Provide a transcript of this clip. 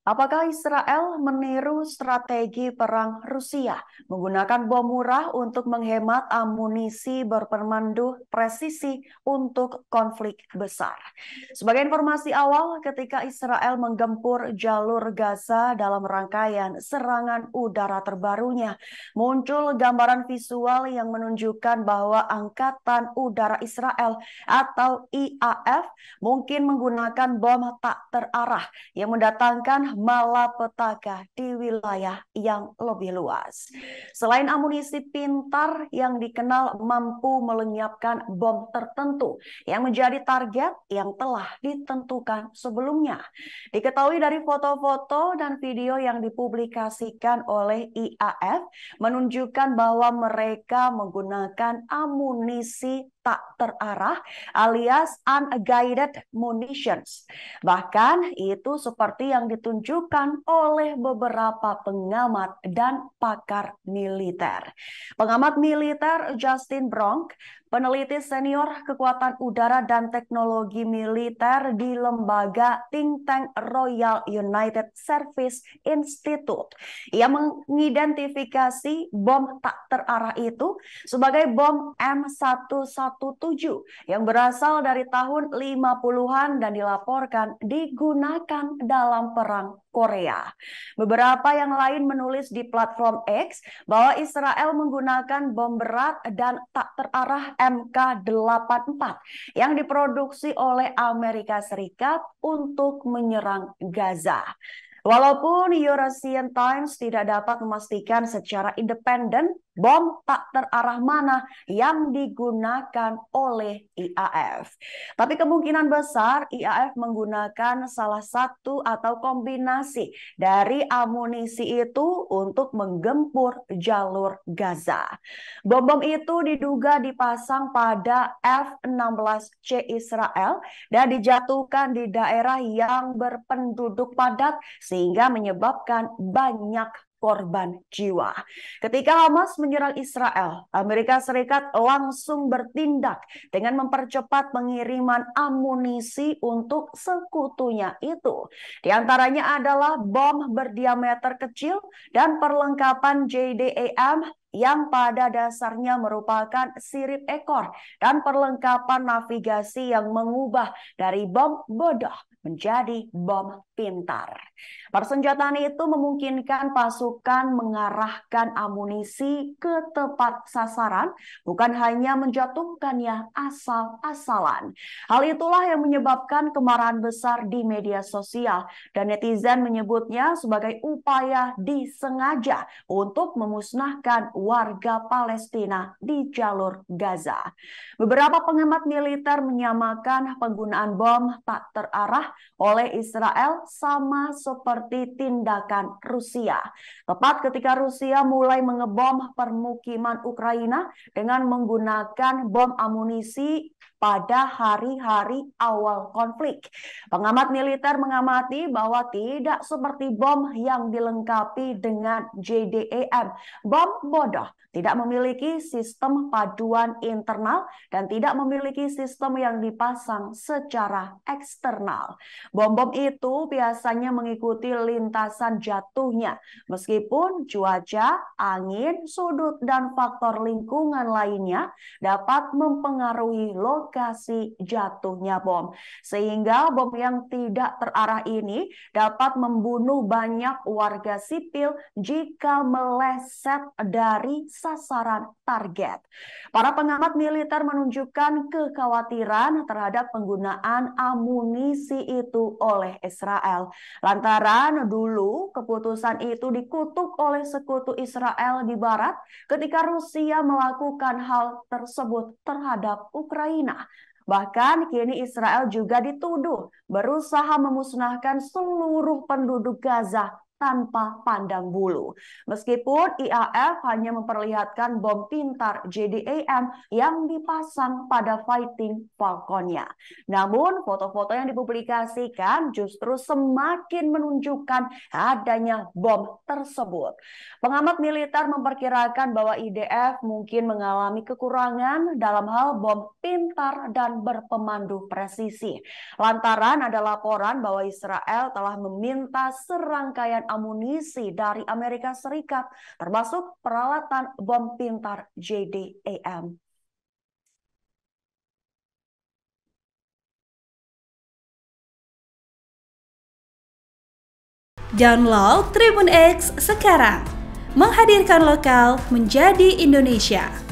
Apakah Israel meniru strategi perang Rusia menggunakan bom murah untuk menghemat amunisi berpermandu presisi untuk konflik besar? Sebagai informasi awal, ketika Israel menggempur jalur Gaza dalam rangkaian serangan udara terbarunya, muncul gambaran visual yang menunjukkan bahwa Angkatan Udara Israel atau IAF mungkin menggunakan bom tak terarah yang mendatangkan malapetaka di wilayah yang lebih luas. Selain amunisi pintar yang dikenal mampu melenyapkan bom tertentu yang menjadi target yang telah ditentukan sebelumnya. Diketahui dari foto-foto dan video yang dipublikasikan oleh IAF menunjukkan bahwa mereka menggunakan amunisi tak terarah alias unguided munitions. Bahkan itu seperti yang ditunjukkan oleh beberapa pengamat dan pakar militer. Pengamat militer Justin Bronk peneliti senior kekuatan udara dan teknologi militer di lembaga think tank Royal United Service Institute. Ia mengidentifikasi bom tak terarah itu sebagai bom M117 yang berasal dari tahun 50-an dan dilaporkan digunakan dalam perang Korea. Beberapa yang lain menulis di platform X bahwa Israel menggunakan bom berat dan tak terarah MK84 yang diproduksi oleh Amerika Serikat untuk menyerang Gaza. Walaupun Eurasian Times tidak dapat memastikan secara independen bom tak terarah mana yang digunakan oleh IAF. Tapi kemungkinan besar IAF menggunakan salah satu atau kombinasi dari amunisi itu untuk menggempur jalur Gaza. Bom-bom itu diduga dipasang pada F-16C Israel dan dijatuhkan di daerah yang berpenduduk padat sehingga menyebabkan banyak korban jiwa. Ketika Hamas menyerang Israel, Amerika Serikat langsung bertindak dengan mempercepat pengiriman amunisi untuk sekutunya itu. Di antaranya adalah bom berdiameter kecil dan perlengkapan JDAM e yang pada dasarnya merupakan sirip ekor dan perlengkapan navigasi yang mengubah dari bom bodoh menjadi bom pintar. Persenjataan itu memungkinkan pasukan mengarahkan amunisi ke tepat sasaran, bukan hanya menjatuhkannya asal-asalan. Hal itulah yang menyebabkan kemarahan besar di media sosial dan netizen menyebutnya sebagai upaya disengaja untuk memusnahkan warga Palestina di jalur Gaza. Beberapa pengamat militer menyamakan penggunaan bom tak terarah oleh Israel sama seperti tindakan Rusia. Tepat ketika Rusia mulai mengebom permukiman Ukraina dengan menggunakan bom amunisi pada hari-hari awal konflik. Pengamat militer mengamati bahwa tidak seperti bom yang dilengkapi dengan JDAM. E bom bodoh tidak memiliki sistem paduan internal dan tidak memiliki sistem yang dipasang secara eksternal. Bom-bom itu biasanya mengikuti lintasan jatuhnya meskipun cuaca, angin, sudut, dan faktor lingkungan lainnya dapat mempengaruhi lokasi lokasi jatuhnya bom. Sehingga bom yang tidak terarah ini dapat membunuh banyak warga sipil jika meleset dari sasaran target. Para pengamat militer menunjukkan kekhawatiran terhadap penggunaan amunisi itu oleh Israel. Lantaran dulu keputusan itu dikutuk oleh sekutu Israel di barat ketika Rusia melakukan hal tersebut terhadap Ukraina. Bahkan kini Israel juga dituduh berusaha memusnahkan seluruh penduduk Gaza tanpa pandang bulu. Meskipun IAF hanya memperlihatkan bom pintar JDAM yang dipasang pada Fighting falcon Namun, foto-foto yang dipublikasikan justru semakin menunjukkan adanya bom tersebut. Pengamat militer memperkirakan bahwa IDF mungkin mengalami kekurangan dalam hal bom pintar dan berpemandu presisi. Lantaran ada laporan bahwa Israel telah meminta serangkaian amunisi dari Amerika Serikat, termasuk peralatan bom pintar JDAM. Download Tribun X sekarang, menghadirkan lokal menjadi Indonesia.